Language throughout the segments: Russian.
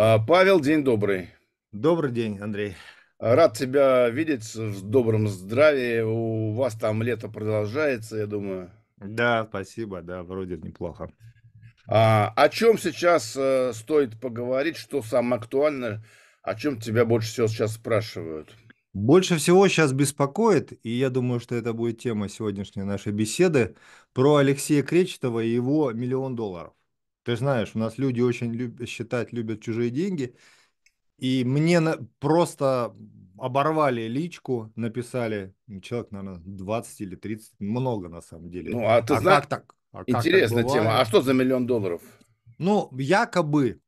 А, Павел, день добрый. Добрый день, Андрей. А, рад тебя видеть в добром здравии. У вас там лето продолжается, я думаю. Да, спасибо, да, вроде неплохо. А, о чем сейчас э, стоит поговорить, что самое актуальное, о чем тебя больше всего сейчас спрашивают? Больше всего сейчас беспокоит, и я думаю, что это будет тема сегодняшней нашей беседы, про Алексея Кречетова и его миллион долларов. Ты знаешь, у нас люди очень любят считать, любят чужие деньги. И мне на... просто оборвали личку, написали, человек, наверное, 20 или 30, много на самом деле. Ну, а ты а знаешь, как так? А интересная как так тема. А что за миллион долларов? Ну, якобы,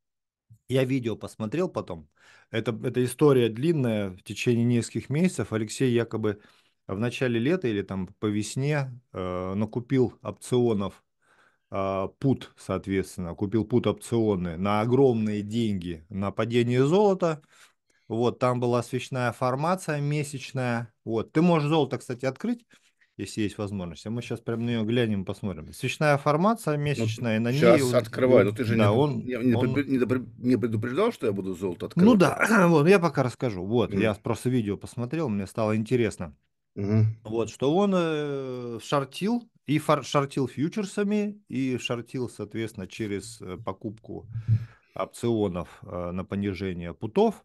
я видео посмотрел потом, это, это история длинная, в течение нескольких месяцев Алексей якобы в начале лета или там по весне э, накупил опционов а, пут, соответственно, купил пут опционы на огромные деньги на падение золота. Вот, там была свечная формация месячная. Вот, ты можешь золото, кстати, открыть, если есть возможность. А мы сейчас прям на нее глянем, посмотрим. Свечная формация ну, месячная, ну, на ней... Сейчас открываю, ну ты же да, не, он, не, не, он... не предупреждал, что я буду золото ну открывать? Ну да, вот, я пока расскажу. Вот, mm. я просто видео посмотрел, мне стало интересно. Угу. Вот, что он э, шортил и фор- шортил фьючерсами, и шортил, соответственно, через э, покупку опционов э, на понижение путов.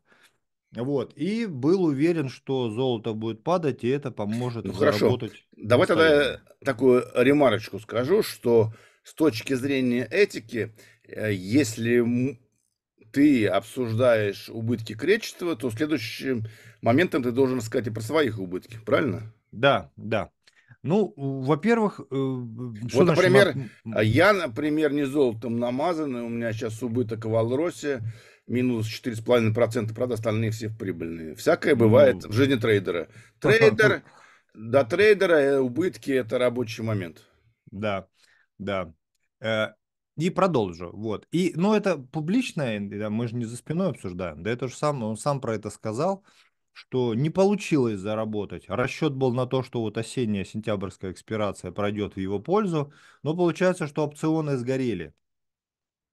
Вот. И был уверен, что золото будет падать, и это поможет ну, заработать. Хорошо. Давай тогда такую ремарочку скажу, что с точки зрения этики, э, если ты обсуждаешь убытки кречетства, то следующим моментом ты должен сказать и про своих убытки, правильно? Да, да. Ну, во-первых, э, вот, например, мат... я, например, не золотом намазанный, у меня сейчас убыток в Алросе, минус 4,5% правда, остальные все прибыльные. Всякое ну, бывает ну... в жизни трейдера. Трейдер, до трейдера э, убытки – это рабочий момент. Да, да. Э, и продолжу. Вот. И, но ну, это публичное, мы же не за спиной обсуждаем. Да это же сам, он сам про это сказал что не получилось заработать. Расчет был на то, что вот осенняя сентябрьская экспирация пройдет в его пользу, но получается, что опционы сгорели.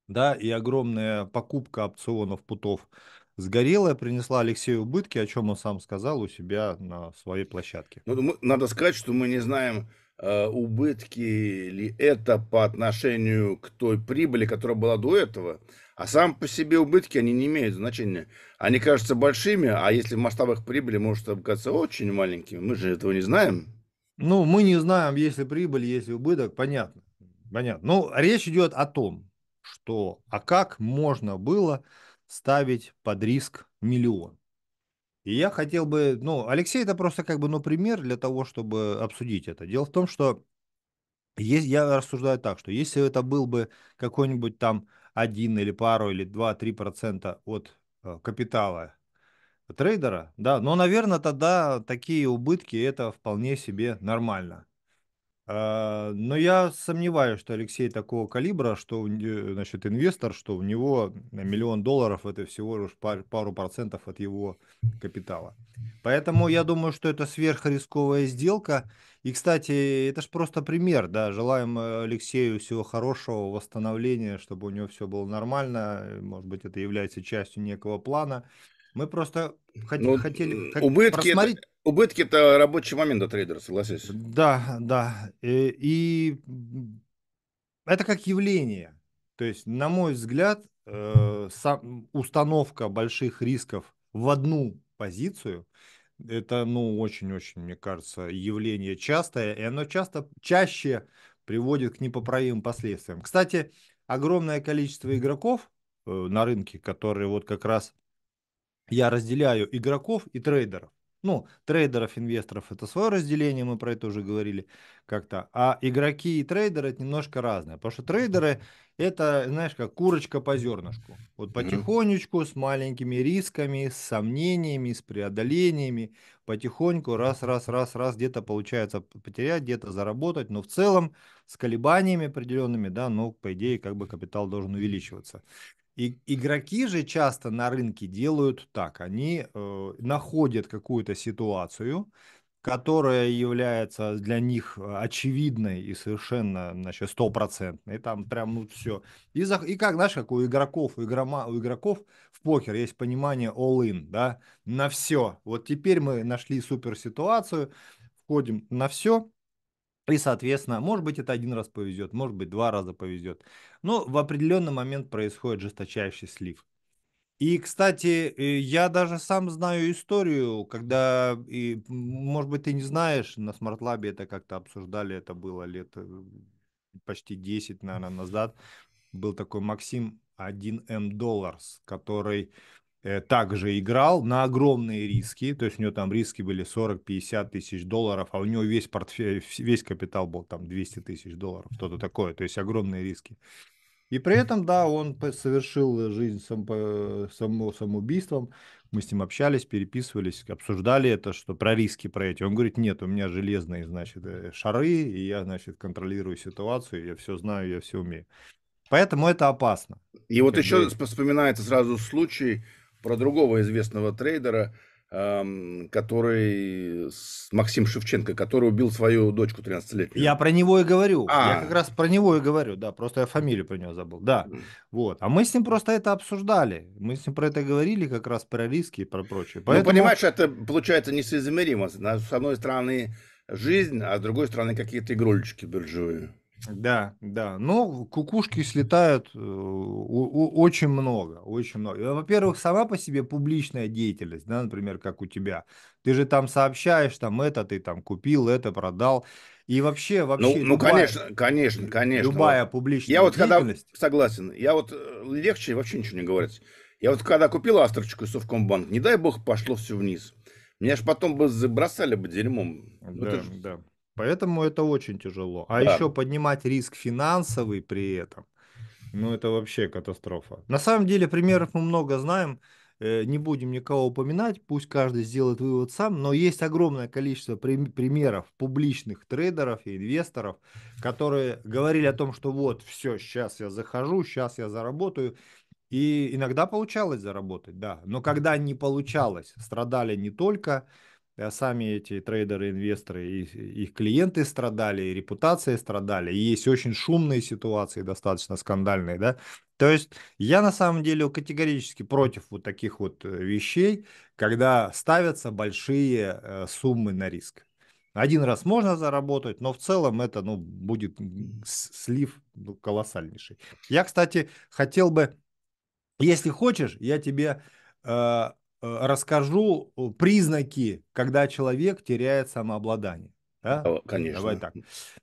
Да, и огромная покупка опционов путов сгорелая принесла Алексею убытки, о чем он сам сказал у себя на своей площадке. Ну, надо сказать, что мы не знаем, э, убытки ли это по отношению к той прибыли, которая была до этого. А сам по себе убытки, они не имеют значения. Они кажутся большими, а если в масштабах прибыли, может обкаться очень маленькими. Мы же этого не знаем. Ну, мы не знаем, если прибыль, если убыток, понятно. Понятно. Ну, речь идет о том, что, а как можно было ставить под риск миллион? И я хотел бы, ну, Алексей это просто как бы, ну, пример для того, чтобы обсудить это. Дело в том, что есть, я рассуждаю так, что если это был бы какой-нибудь там один или пару, или два-три процента от э, капитала трейдера, да, но, наверное, тогда такие убытки это вполне себе нормально. А, но я сомневаюсь, что Алексей такого калибра, что значит, инвестор, что у него миллион долларов это всего лишь пару процентов от его капитала. Поэтому я думаю, что это сверхрисковая сделка. И, кстати, это же просто пример, да, желаем э, Алексею всего хорошего, восстановления, чтобы у него все было нормально, может быть, это является частью некого плана. Мы просто хотели, ну, хотели э, убытки просмотреть... Это, убытки это рабочий момент для трейдера, согласись. Да, да. Э, и, и это как явление. То есть, на мой взгляд, э, сам, установка больших рисков в одну позицию, это, ну, очень-очень, мне кажется, явление частое, и оно часто, чаще приводит к непоправимым последствиям. Кстати, огромное количество игроков э, на рынке, которые вот как раз я разделяю игроков и трейдеров. Ну, трейдеров, инвесторов это свое разделение, мы про это уже говорили как-то. А игроки и трейдеры это немножко разное. Потому что трейдеры это, знаешь, как курочка по зернышку. Вот потихонечку, с маленькими рисками, с сомнениями, с преодолениями, потихоньку, раз, раз, раз, раз, где-то получается потерять, где-то заработать. Но в целом с колебаниями определенными, да, но ну, по идее как бы капитал должен увеличиваться. И игроки же часто на рынке делают так. Они э, находят какую-то ситуацию, которая является для них э, очевидной и совершенно, значит, стопроцентной. Там прям, ну, все. И, за, и как, знаешь, как у игроков, у, игрома, у игроков в покер есть понимание all-in, да, на все. Вот теперь мы нашли супер ситуацию, входим на все, и, соответственно, может быть, это один раз повезет, может быть, два раза повезет. Но в определенный момент происходит жесточайший слив. И, кстати, э, я даже сам знаю историю, когда, и, может быть, ты не знаешь, на SmartLab это как-то обсуждали, это было лет э, почти 10, наверное, назад. Был такой Максим 1М долларс, который Э, также играл на огромные риски, то есть у него там риски были 40-50 тысяч долларов, а у него весь портфель, весь капитал был там 200 тысяч долларов, что-то такое, то есть огромные риски. И при этом, да, он совершил жизнь сам, само, самоубийством. Мы с ним общались, переписывались, обсуждали это, что про риски, про эти. Он говорит, нет, у меня железные, значит, э, шары, и я, значит, контролирую ситуацию, я все знаю, я все умею. Поэтому это опасно. И вот еще бы... вспоминается сразу случай, про другого известного трейдера, который Максим Шевченко, который убил свою дочку 13-летнюю. Я про него и говорю. А. Я как раз про него и говорю, да. Просто я фамилию про него забыл. Да. Вот. А мы с ним просто это обсуждали. Мы с ним про это говорили, как раз про риски и про прочее. Ну, Поэтому... Ну, понимаешь, это получается несоизмеримо. С одной стороны жизнь, а с другой стороны какие-то игрульчики биржевые. Да, да. Ну, кукушки слетают э, очень много, очень много. Э, во-первых, сама по себе публичная деятельность, да, например, как у тебя. Ты же там сообщаешь, там это ты там купил, это продал. И вообще, ну, вообще. Ну, ну конечно, конечно, конечно. Любая вот. публичная я вот деятельность. Когда, согласен. Я вот э, легче вообще ничего не говорить. Я вот когда купил астрочку из Совкомбанк, не дай бог, пошло все вниз. Меня ж потом бы забросали бы дерьмом. Ну, да, ну, же... да. Поэтому это очень тяжело. А да. еще поднимать риск финансовый при этом, ну это вообще катастрофа. На самом деле примеров мы много знаем, э, не будем никого упоминать, пусть каждый сделает вывод сам, но есть огромное количество примеров публичных трейдеров и инвесторов, которые говорили о том, что вот, все, сейчас я захожу, сейчас я заработаю, и иногда получалось заработать, да. Но когда не получалось, страдали не только а сами эти трейдеры, инвесторы, их, их клиенты страдали, и репутация страдали, и есть очень шумные ситуации, достаточно скандальные, да. То есть я на самом деле категорически против вот таких вот э, вещей, когда ставятся большие э, суммы на риск. Один раз можно заработать, но в целом это ну, будет слив ну, колоссальнейший. Я, кстати, хотел бы, если хочешь, я тебе э, Э, расскажу э, признаки, когда человек теряет самообладание. Да? Конечно. Давай так.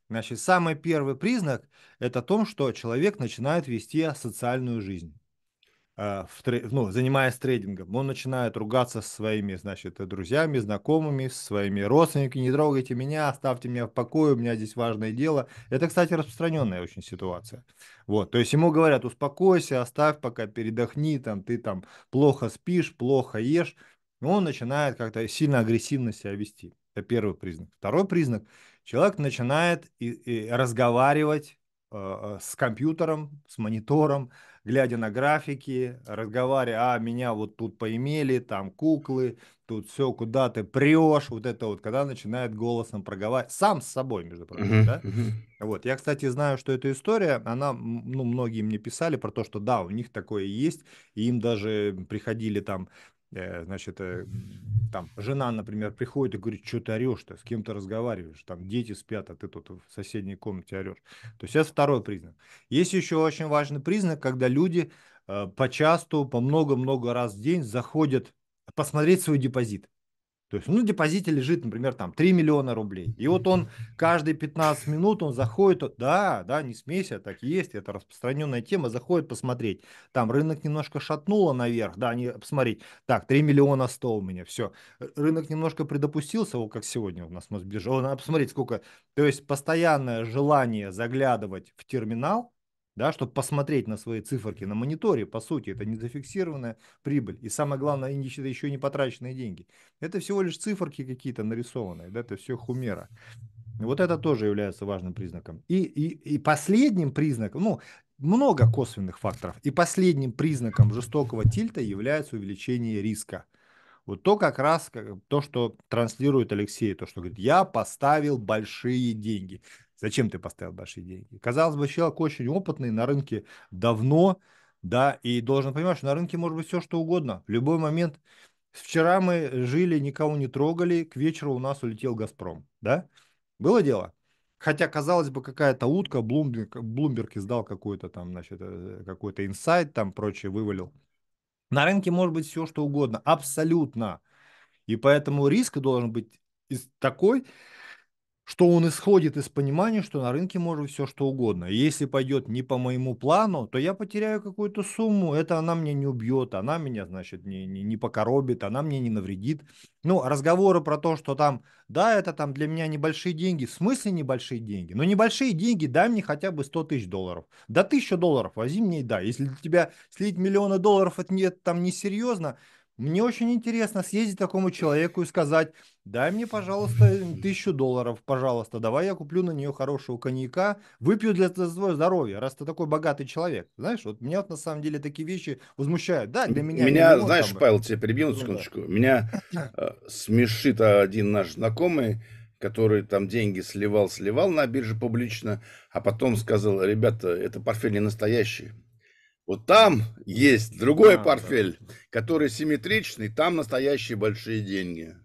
Значит, самый первый признак – это то, что человек начинает вести социальную жизнь. Э, в, ну, занимаясь трейдингом, он начинает ругаться со своими, значит, друзьями, знакомыми, со своими родственниками, не трогайте меня, оставьте меня в покое, у меня здесь важное дело. Это, кстати, распространенная очень ситуация. Вот, то есть ему говорят, успокойся, оставь пока, передохни, там, ты там плохо спишь, плохо ешь. он начинает как-то сильно агрессивно себя вести. Это первый признак. Второй признак, человек начинает и, и разговаривать э, э, с компьютером, с монитором, глядя на графики, разговаривая, а меня вот тут поимели, там куклы, тут все, куда ты прешь, вот это вот, когда начинает голосом проговаривать, сам с собой, между прочим, uh-huh, да? Вот, я, кстати, знаю, что эта история, она, ну, многие мне писали про то, что да, у них такое есть, и им даже приходили там Э, значит, э, там жена, например, приходит и говорит, что ты орешь-то, с кем ты разговариваешь, там дети спят, а ты тут в соседней комнате орешь. То есть это второй признак. Есть еще очень важный признак, когда люди э, по часту, по много-много раз в день заходят посмотреть свой депозит. То есть, ну, в депозите лежит, например, там 3 миллиона рублей. И вот он каждые 15 минут, он заходит, да, да, не смейся, так и есть, это распространенная тема, заходит посмотреть. Там рынок немножко шатнуло наверх, да, не, посмотреть, так, 3 миллиона 100 у меня, все. Рынок немножко предопустился, вот как сегодня у нас Мосбиржа, надо посмотреть, сколько. То есть, постоянное желание заглядывать в терминал, да, чтобы посмотреть на свои циферки на мониторе, по сути, это не зафиксированная прибыль, и самое главное, это еще не потраченные деньги. Это всего лишь циферки какие-то нарисованные, да, это все хумера. Вот это тоже является важным признаком. И, и, и последним признаком, ну, много косвенных факторов, и последним признаком жестокого тильта является увеличение риска. Вот то как раз то, что транслирует Алексей, то, что говорит, я поставил большие деньги. Зачем ты поставил большие деньги? Казалось бы, человек очень опытный, на рынке давно, да, и должен понимать, что на рынке может быть все, что угодно. В любой момент. Вчера мы жили, никого не трогали, к вечеру у нас улетел «Газпром», да? Было дело? Хотя, казалось бы, какая-то утка, Блумберг, Блумберг издал какой-то там, значит, э, какой-то инсайт там прочее вывалил. На рынке может быть все, что угодно, абсолютно. И поэтому риск должен быть такой, что он исходит из понимания, что на рынке может все что угодно. И если пойдет не по моему плану, то я потеряю какую-то сумму, это она меня не убьет, она меня, значит, не, не, не покоробит, она мне не навредит. Ну, разговоры про то, что там, да, это там для меня небольшие деньги, в смысле небольшие деньги? Но ну, небольшие деньги, дай мне хотя бы 100 тысяч долларов. Да, 1000 долларов, вози мне и да. Если для тебя слить миллионы долларов, это, нет, там несерьезно, мне очень интересно съездить такому человеку и сказать, дай мне, пожалуйста, тысячу долларов, пожалуйста, давай я куплю на нее хорошего коньяка, выпью для твоего здоровья, раз ты такой богатый человек. Знаешь, вот меня вот на самом деле такие вещи возмущают. Да, для меня... Меня, миллион, знаешь, там... Э, Павел, тебе перебью на секундочку. Ну, да. Меня э, смешит один наш знакомый, который там деньги сливал-сливал на бирже публично, а потом сказал, ребята, это портфель не настоящий вот там есть другой да, портфель, да. который симметричный, там настоящие большие деньги.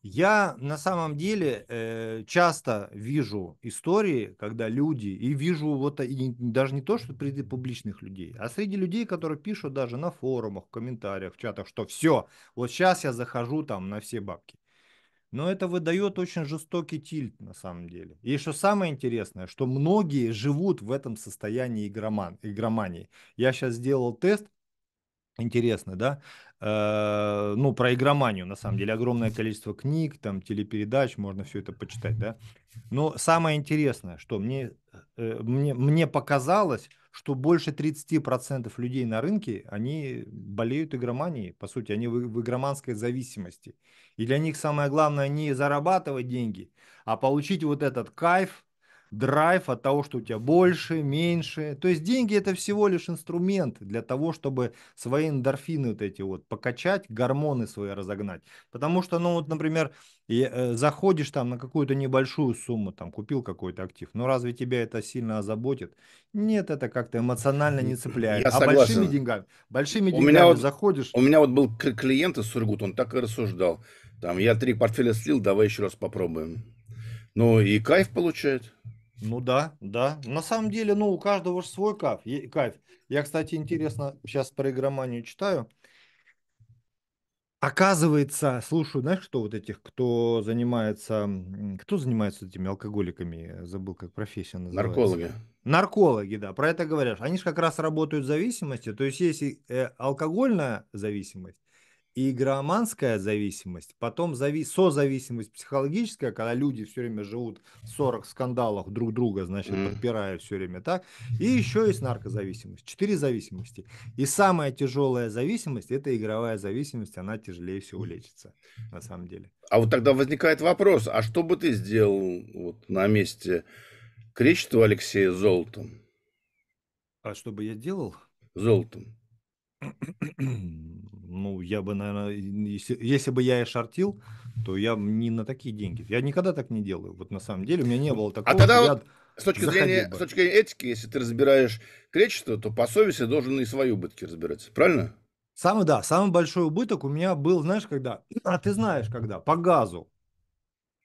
Я на самом деле э, часто вижу истории, когда люди, и вижу вот и даже не то, что среди публичных людей, а среди людей, которые пишут даже на форумах, в комментариях, в чатах, что все, вот сейчас я захожу там на все бабки но это выдает очень жестокий тильт на самом деле. И еще самое интересное, что многие живут в этом состоянии игроман, игромании. Я сейчас сделал тест, интересный, да, э, ну, про игроманию, на самом деле, огромное количество книг, там, телепередач, можно все это почитать, да. Но самое интересное, что мне, э, мне, мне показалось, что больше 30% людей на рынке, они болеют игроманией, по сути, они в, в игроманской зависимости. И для них самое главное не зарабатывать деньги, а получить вот этот кайф, драйв от того, что у тебя больше, меньше. То есть деньги это всего лишь инструмент для того, чтобы свои эндорфины вот эти вот покачать, гормоны свои разогнать. Потому что, ну вот, например, э, заходишь там на какую-то небольшую сумму, там купил какой-то актив, но ну, разве тебя это сильно озаботит? Нет, это как-то эмоционально не цепляет. Я а согласен. большими деньгами, большими у деньгами меня вот, заходишь. У меня вот был клиент из Сургута, он так и рассуждал. Там я три портфеля слил, давай еще раз попробуем. Ну и кайф получает. Ну да, да. На самом деле, ну, у каждого же свой кайф. кайф. Я, кстати, интересно, сейчас про игроманию читаю. Оказывается, слушаю, знаешь, что вот этих, кто занимается, кто занимается этими алкоголиками, забыл, как профессия называется. Наркологи. Наркологи, да, про это говоришь. Они же как раз работают с зависимостью, то есть есть э, алкогольная зависимость, и игроманская зависимость, потом зави... созависимость психологическая, когда люди все время живут в 40 скандалах друг друга, значит, подпирая все время так. И еще есть наркозависимость. Четыре зависимости. И самая тяжелая зависимость – это игровая зависимость, она тяжелее всего лечится, на самом деле. А вот тогда возникает вопрос, а что бы ты сделал вот на месте Кречетова Алексея Золотом? А что бы я делал? Золотом. ну, я бы, наверное, если, если бы я и шортил, то я не на такие деньги. Я никогда так не делаю. Вот на самом деле у меня не было а такого. А тогда вот, с точки, зрения, с точки зрения этики, если ты разбираешь кречество, то по совести должен и свои убытки разбираться. Правильно? Самый, да, самый большой убыток у меня был, знаешь, когда? А ты знаешь, когда? По газу.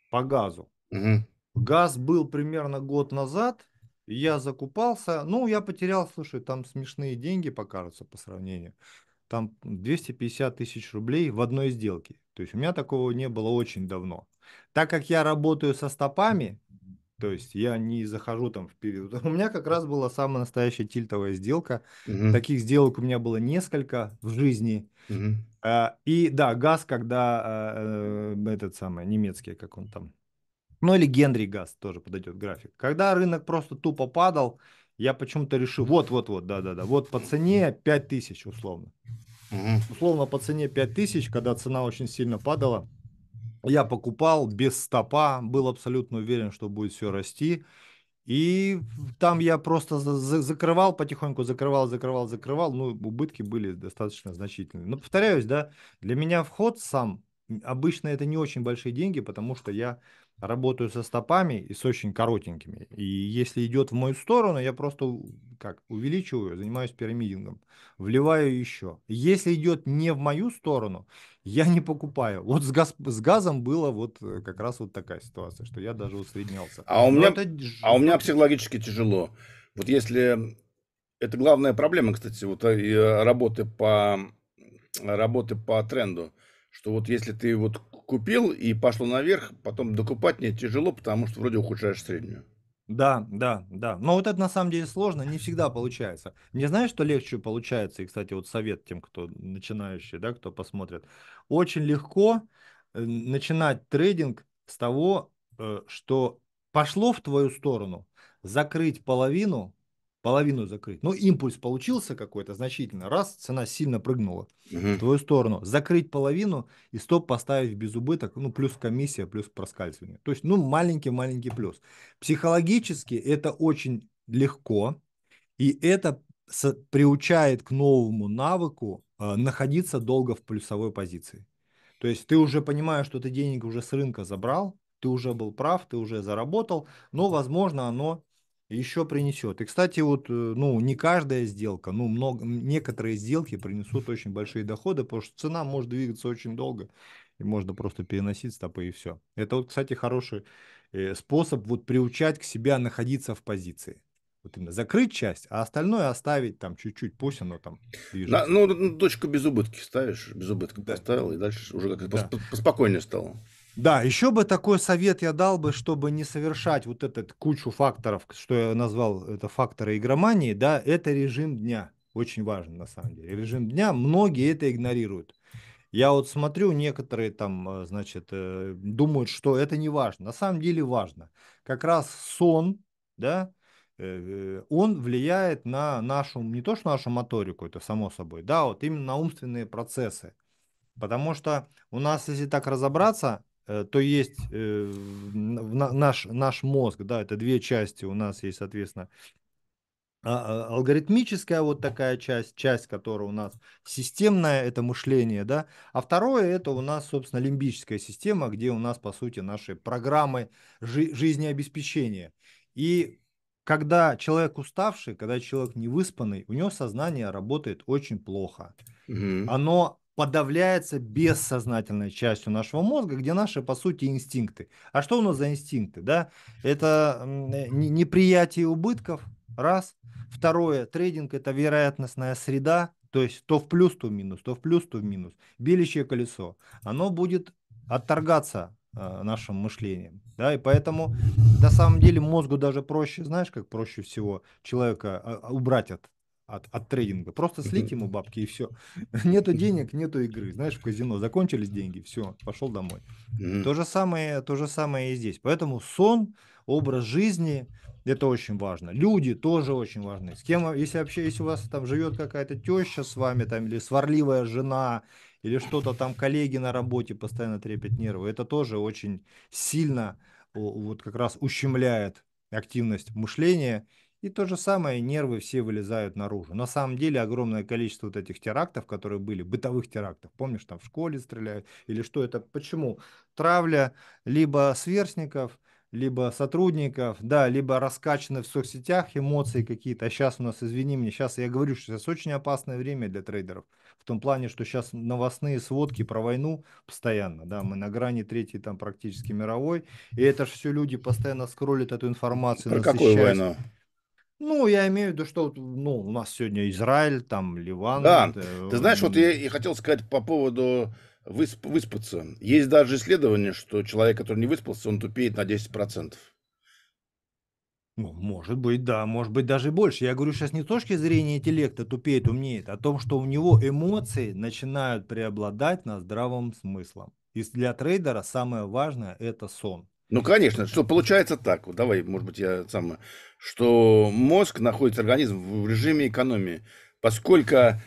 По газу. Угу. Газ был примерно год назад, я закупался, ну, я потерял, слушай, там смешные деньги покажутся по сравнению там 250 тысяч рублей в одной сделке. То есть у меня такого не было очень давно. Так как я работаю со стопами, то есть я не захожу там в период. У меня как раз была самая настоящая тильтовая сделка. Угу. Таких сделок у меня было несколько в жизни. Угу. А, и да, газ, когда э, этот самый немецкий, как он там. Ну или Генри газ тоже подойдет график. Когда рынок просто тупо падал, я почему-то решил, вот-вот-вот, да-да-да, вот по цене 5000 условно. Условно по цене 5000, когда цена очень сильно падала, я покупал без стопа, был абсолютно уверен, что будет все расти. И там я просто закрывал потихоньку, закрывал, закрывал, закрывал. Ну, убытки были достаточно значительные. Но повторяюсь, да, для меня вход сам, обычно это не очень большие деньги, потому что я работаю со стопами и с очень коротенькими. И если идет в мою сторону, я просто как увеличиваю, занимаюсь пирамидингом, вливаю еще. Если идет не в мою сторону, я не покупаю. Вот с, газ, с газом было вот э, как раз вот такая ситуация, что я даже усреднялся. А у, меня, это... а у меня психологически тяжело. Вот если... Это главная проблема, кстати, вот э, э, работы по, работы по тренду. Что вот если ты вот купил и пошло наверх, потом докупать мне тяжело, потому что вроде ухудшаешь среднюю. Да, да, да. Но вот это на самом деле сложно, не всегда получается. Не знаешь, что легче получается? И, кстати, вот совет тем, кто начинающий, да, кто посмотрит. Очень легко э, начинать трейдинг с того, э, что пошло в твою сторону, закрыть половину, половину закрыть. Но ну, импульс получился какой-то значительно. Раз, цена сильно прыгнула угу. в твою сторону. Закрыть половину и стоп поставить без убыток, ну, плюс комиссия, плюс проскальзывание. То есть, ну, маленький-маленький плюс. Психологически это очень легко, и это приучает к новому навыку э, находиться долго в плюсовой позиции. То есть ты уже понимаешь, что ты денег уже с рынка забрал, ты уже был прав, ты уже заработал, но, возможно, оно еще принесет. И, кстати, вот, э, ну, не каждая сделка, ну, много, некоторые сделки принесут очень большие доходы, потому что цена может двигаться очень долго, и можно просто переносить стопы и все. Это вот, кстати, хороший э, способ вот приучать к себя находиться в позиции. Вот именно закрыть часть, а остальное оставить там чуть-чуть, пусть оно там движется. На, ну, точку без убытки ставишь, без убытка да. поставил, и дальше уже как-то да. поспокойнее стало. Да, еще бы такой совет я дал бы, чтобы не совершать вот этот кучу факторов, что я назвал это факторы игромании, да, это режим дня. Очень важно на самом деле. Режим дня, многие это игнорируют. Я вот смотрю, некоторые там, э, значит, э, думают, что это не важно. На самом деле важно. Как раз сон, да, э, он влияет на нашу, не то что нашу моторику, это само собой, да, вот именно на умственные процессы. Потому что у нас, если так разобраться, Э, то есть э, наш, наш мозг, да, это две части у нас есть, соответственно, а, а, алгоритмическая вот такая часть, часть, которая у нас системная, это мышление, да, а второе это у нас, собственно, лимбическая система, где у нас, по сути, наши программы жи- жизнеобеспечения. И когда человек уставший, когда человек не выспанный, у него сознание работает очень плохо. Угу. Оно подавляется бессознательной частью нашего мозга, где наши, по сути, инстинкты. А что у нас за инстинкты? Да? Это неприятие убытков, раз. Второе, трейдинг – это вероятностная среда, то есть то в плюс, то в минус, то в плюс, то в минус. Белящее колесо, оно будет отторгаться э, нашим мышлением. Да, и поэтому на самом деле мозгу даже проще, знаешь, как проще всего человека э, убрать от от, от трейдинга. Просто слить ему бабки и все. Нету денег, нету игры. Знаешь, в казино закончились деньги, все, пошел домой. То, же самое, то же самое и здесь. Поэтому сон, образ жизни, это очень важно. Люди тоже очень важны. С кем, если вообще, если у вас там живет какая-то теща с вами, там, или сварливая жена, или что-то там коллеги на работе постоянно трепят нервы, это тоже очень сильно вот как раз ущемляет активность мышления и то же самое, нервы все вылезают наружу. На самом деле огромное количество вот этих терактов, которые были, бытовых терактов, помнишь, там в школе стреляют, или что это, почему? Травля либо сверстников, либо сотрудников, да, либо раскачаны в соцсетях эмоции какие-то. А сейчас у нас, извини меня, сейчас я говорю, что сейчас очень опасное время для трейдеров. В том плане, что сейчас новостные сводки про войну постоянно, да, мы на грани третьей там практически мировой. И это же все люди постоянно скроллят эту информацию. Про какую войну? Ну, я имею в виду, что ну, у нас сегодня Израиль, там Ливан. Да, это... ты знаешь, вот я и хотел сказать по поводу высп... выспаться. Есть даже исследование, что человек, который не выспался, он тупеет на 10%. Ну, может быть, да, может быть даже больше. Я говорю сейчас не с точки зрения интеллекта тупеет, умнеет, а о том, что у него эмоции начинают преобладать над здравым смыслом. И для трейдера самое важное – это сон. Ну, конечно, что получается так, вот давай, может быть, я сам, что мозг находится, организм в режиме экономии. Поскольку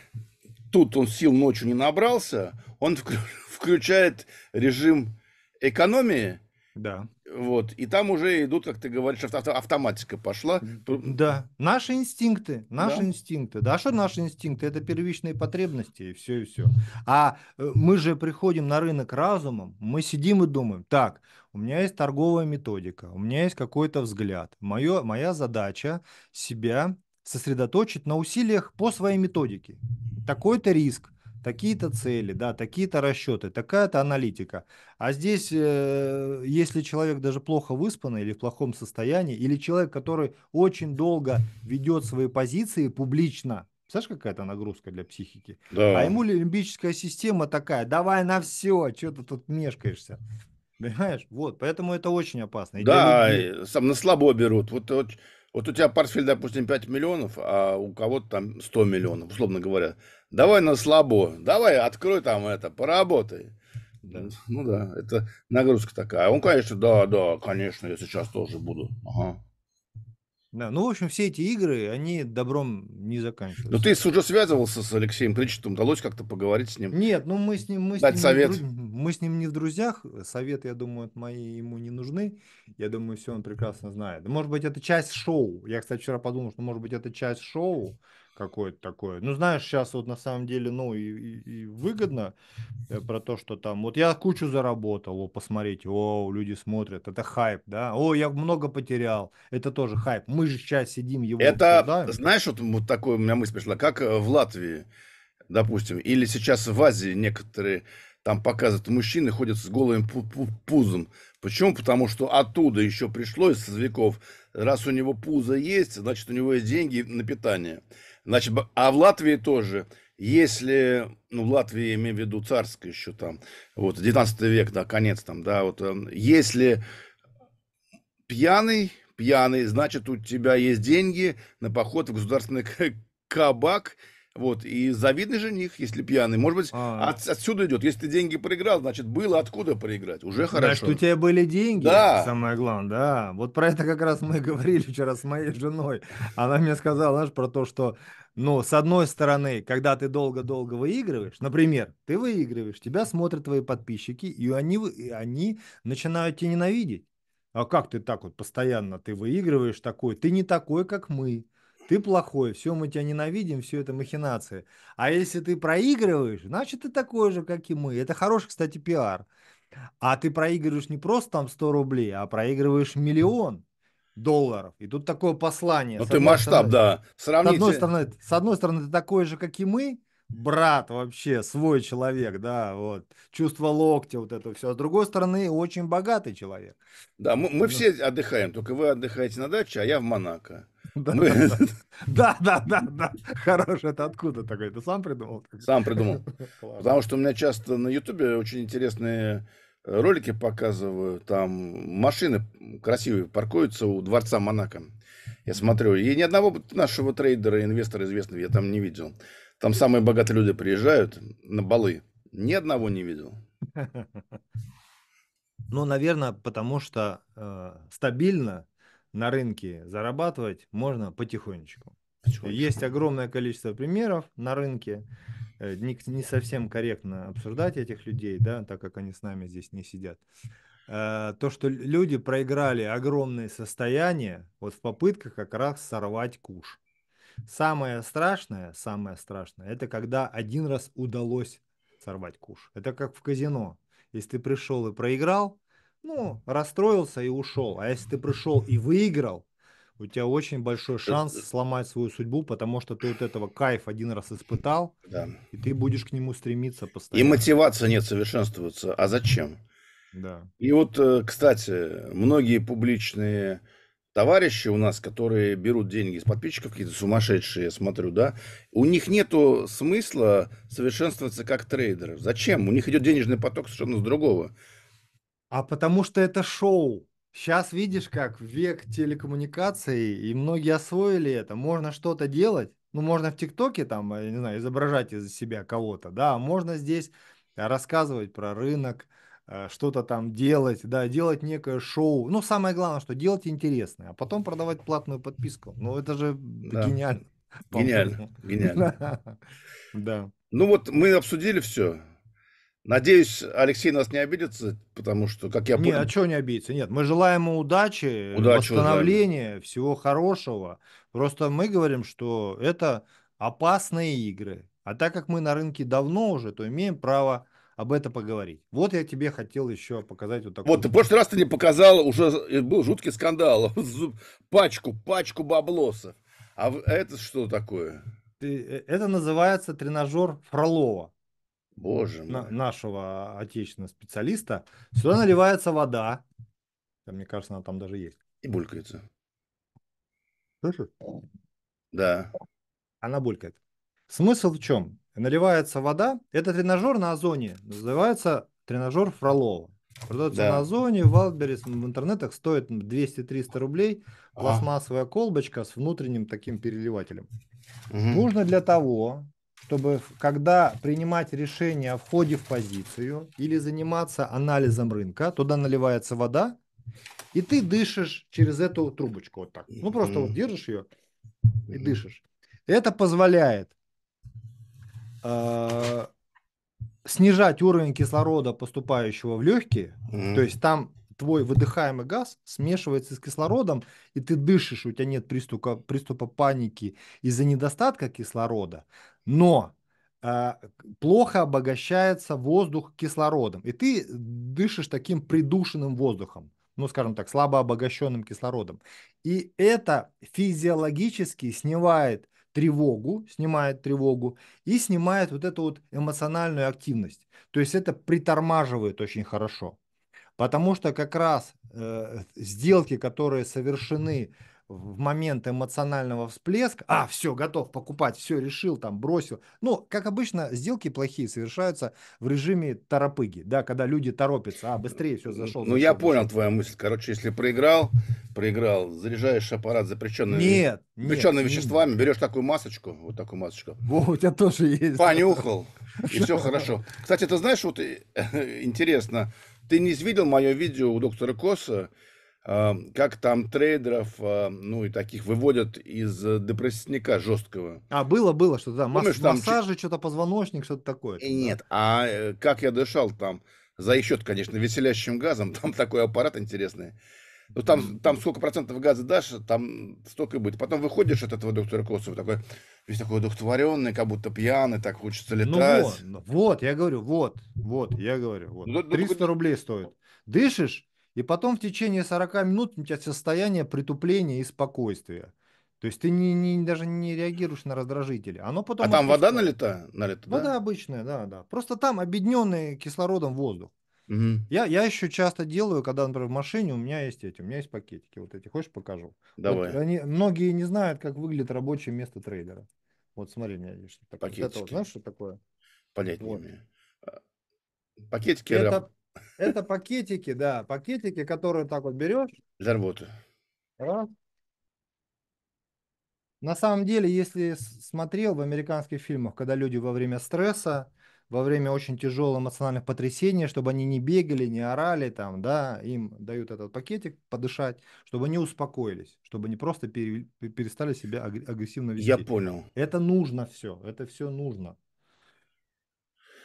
тут он сил ночью не набрался, он включает режим экономии, да. Вот. И там уже идут, как ты говоришь, авто автоматика пошла. Да, наши инстинкты, наши да. инстинкты. Да, что наши инстинкты? Это первичные потребности, и все, и все. А э, мы же приходим на рынок разумом, мы сидим и думаем, так, у меня есть торговая методика, у меня есть какой-то взгляд. Мое, моя задача себя сосредоточить на усилиях по своей методике. Такой-то риск, такие-то цели, да, такие-то расчеты, такая-то аналитика. А здесь, э, если человек даже плохо выспанный или в плохом состоянии, или человек, который очень долго ведет свои позиции публично, знаешь, какая-то нагрузка для психики? А да. А ему лимбическая система такая, давай на все, что ты тут мешкаешься. Понимаешь? Вот, поэтому это очень опасно. И да, сам на слабо берут. Вот, вот вот у тебя портфель, допустим, 5 миллионов, а у кого-то там 100 миллионов, условно говоря. Давай на слабо, давай открой там это, поработай. Да. Ну да, это нагрузка такая. А он, конечно, да, да, конечно, я сейчас тоже буду. Ага. Да, ну, в общем, все эти игры, они добром не ну, заканчиваются. Но ты уже связывался с Алексеем Кричетом, удалось как-то поговорить с ним? Нет, ну мы с ним... Мы Дать с ним совет? Не, мы с ним не в друзьях, Совет, я думаю, от мои ему не нужны. Я думаю, все он прекрасно знает. Может быть, это часть шоу. Я, кстати, вчера подумал, что, может быть, это часть шоу, какое-то такое. Ну, знаешь, сейчас вот на самом деле, ну, и, и, и выгодно э, про то, что там, вот я кучу заработал, о, посмотрите, о, люди смотрят, это хайп, да, о, я много потерял, это тоже хайп. Мы же сейчас сидим его Это, обсуждаем. знаешь, вот, вот такое у меня мысль пришла, как э, в Латвии, допустим, или сейчас в Азии некоторые там показывают, мужчины ходят с голым пузом. Почему? Потому что оттуда еще пришло из веков, раз у него пузо есть, значит, у него есть деньги на питание. Значит, а в Латвии тоже. Если, ну, в Латвии, я имею в виду царское еще там, вот, 19 век, да, конец там, да, вот, эм, если пьяный, пьяный, значит, у тебя есть деньги на поход в государственный кабак – вот, и завидный жених, если пьяный. Может быть, а. от, отсюда идет. Если ты деньги проиграл, значит, было откуда проиграть. Уже хорошо. Значит, у тебя были деньги, да. самое главное, да. Вот про это как раз мы говорили вчера с моей женой. Она мне сказала, знаешь, про то, что, ну, с одной стороны, когда ты долго-долго выигрываешь, например, ты выигрываешь, тебя смотрят твои подписчики, и они, и они начинают тебя ненавидеть. А как ты так вот постоянно ты выигрываешь такой? Ты не такой, как мы ты плохой, все, мы тебя ненавидим, все это махинации. А если ты проигрываешь, значит, ты такой же, как и мы. Это хороший, кстати, пиар. А ты проигрываешь не просто там 100 рублей, а проигрываешь миллион долларов. И тут такое послание. Ну ты масштаб, стороны, да. Сравните. С одной, стороны, с одной стороны, ты такой же, как и мы, брат вообще, свой человек, да, вот, чувство локтя, вот это все. А с другой стороны, очень богатый человек. Да, мы, мы ну. все отдыхаем, только вы отдыхаете на даче, а я в Монако. Ну, да, да, да, да. Хорош, это откуда такой? Ты сам придумал? Сам придумал. Потому что у меня часто на Ютубе очень интересные э, ролики показывают, Там машины красивые паркуются у дворца Монако. Я смотрю, и ни одного нашего трейдера, инвестора известного я там не видел. Там самые богатые люди приезжают на балы. Ни одного не видел. Ну, наверное, потому что э, стабильно на рынке зарабатывать можно потихонечку. Почему? Есть огромное количество примеров на рынке. Э, не, не совсем корректно обсуждать этих людей, да, так как они с нами здесь не сидят. Э, то, что люди проиграли огромные состояния вот в попытках как раз сорвать куш. Самое страшное, самое страшное, это когда один раз удалось сорвать куш. Это как в казино. Если ты пришел и проиграл, ну, расстроился и ушел. А если ты пришел и выиграл, у тебя очень большой э, шанс сломать свою судьбу, потому что ты вот этого кайф один раз испытал, да. и ты будешь к нему стремиться постоянно. И мотивация нет совершенствоваться. А зачем? Да. И вот, э, кстати, многие публичные товарищи у нас, которые берут деньги из подписчиков, какие-то сумасшедшие, я смотрю, да, у них нету смысла совершенствоваться как трейдеры. Зачем? У них идет денежный поток совершенно с другого. А потому что это шоу. Сейчас видишь, как век телекоммуникаций, и многие освоили это. Можно что-то делать. Ну, можно в ТикТоке там, э, я не знаю, изображать из себя кого-то, да, а можно здесь э, рассказывать про рынок, э, что-то там делать, да, делать некое шоу. Ну, самое главное, что делать интересное, а потом продавать платную подписку. Ну, это же да. гениально. Гениально, гениально. да. Ну вот мы обсудили все. Надеюсь, Алексей нас не обидится, потому что, как я понял... Нет, а что не обидится? Нет, мы желаем ему удачи, удачи восстановления, удачи. всего хорошего. Просто мы говорим, что это опасные игры. А так как мы на рынке давно уже, то имеем право об этом поговорить. Вот я тебе хотел еще показать вот такой. Вот, ты в прошлый раз ты не показал, уже был жуткий скандал. Пачку, пачку баблосов. А, а это что такое? Э, это называется тренажер Фролова. Боже мой. нашего отечественного специалиста. Сюда наливается вода. Мне кажется, она там даже есть. И булькается. Слышишь? Да. Она булькает. Смысл в чем? Наливается вода. Это тренажер на озоне. Называется тренажер Фролова. Продается да. на озоне, в Валберис, в интернетах стоит 200-300 рублей. А. Пластмассовая а. колбочка с внутренним таким переливателем. Угу. Нужно для того, чтобы когда принимать решение о входе в позицию или заниматься анализом рынка, туда наливается вода, и ты дышишь через эту трубочку вот так. Ну просто вот держишь ее и дышишь. Это позволяет э, снижать уровень кислорода, поступающего в легкие. Mm-hmm. То есть там твой выдыхаемый газ смешивается с кислородом, и ты дышишь, у тебя нет приступа, приступа паники из-за недостатка кислорода. Но а, плохо обогащается воздух кислородом. И ты дышишь таким придушенным воздухом, ну, скажем так, слабо обогащенным кислородом. И это физиологически снимает тревогу, снимает тревогу и снимает вот эту вот эмоциональную активность. То есть это притормаживает очень хорошо. Потому что как раз э, сделки, которые совершены в момент эмоционального всплеска, а, все, готов покупать, все, решил, там, бросил. Ну, как обычно, сделки плохие совершаются в режиме торопыги, да, когда люди торопятся, а, быстрее все зашел. Ну, зашел, я понял зашел. твою мысль. Короче, если проиграл, проиграл, заряжаешь аппарат запрещенными, нет, запрещенными нет, веществами, нет. берешь такую масочку, вот такую масочку. Во, у тебя тоже есть. Понюхал, и все хорошо. Кстати, ты знаешь, вот э, интересно, ты не видел мое видео у доктора Коса, как там трейдеров, ну и таких выводят из э, депрессника жесткого. А было, было что-то, да, Помнишь, масс- массажи, что-то позвоночник, что-то такое. И нет, а э, как я дышал там, за счет, конечно, веселящим газом, там такой аппарат интересный. Ну, там, там сколько процентов газа дашь, там столько и будет. Потом выходишь от этого доктора Косова, такой, весь такой одухотворенный, как будто пьяный, так хочется ну летать. Ну вот, вот, я говорю, вот, вот, я говорю, вот. Ну, 300 ну, рублей стоит. Дышишь, и потом в течение 40 минут у тебя состояние притупления и спокойствия. То есть ты не, не, даже не реагируешь на раздражители. Оно потом а там вода налита? налита да? Вода обычная, да, да. Просто там объединенный кислородом воздух. Угу. Я, я еще часто делаю, когда, например, в машине у меня есть эти, у меня есть пакетики вот эти. Хочешь, покажу? Давай. Вот они, многие не знают, как выглядит рабочее место трейдера. Вот смотри, у меня есть что Пакетики. Вот это, вот, знаешь, что такое? Понятия вот. не имею. Э, пакетики. Это, раб... Это пакетики, да, пакетики, которые так вот берешь. для работы. На самом деле, если смотрел в американских фильмах, когда люди во время стресса, во время очень тяжелого эмоциональных потрясений, чтобы они не бегали, не орали, там, да, им дают этот пакетик подышать, чтобы они успокоились, чтобы они просто перестали себя агрессивно вести. Я понял. Это нужно все, это все нужно.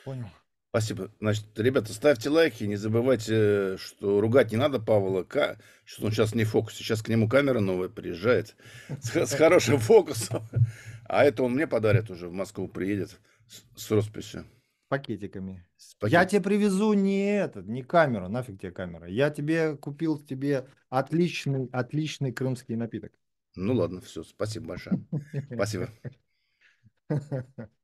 Понял. Спасибо. Значит, ребята, ставьте лайки, не забывайте, что ругать не надо Павла К, что он сейчас не фокус. Сейчас к нему камера новая приезжает с, с хорошим фокусом. А это он мне подарит уже, в Москву приедет с, с росписью. Пакетиками. С пакет... Я тебе привезу не этот, не камеру, нафиг тебе камера. Я тебе купил тебе отличный, отличный крымский напиток. Ну ладно, все, спасибо большое. Спасибо.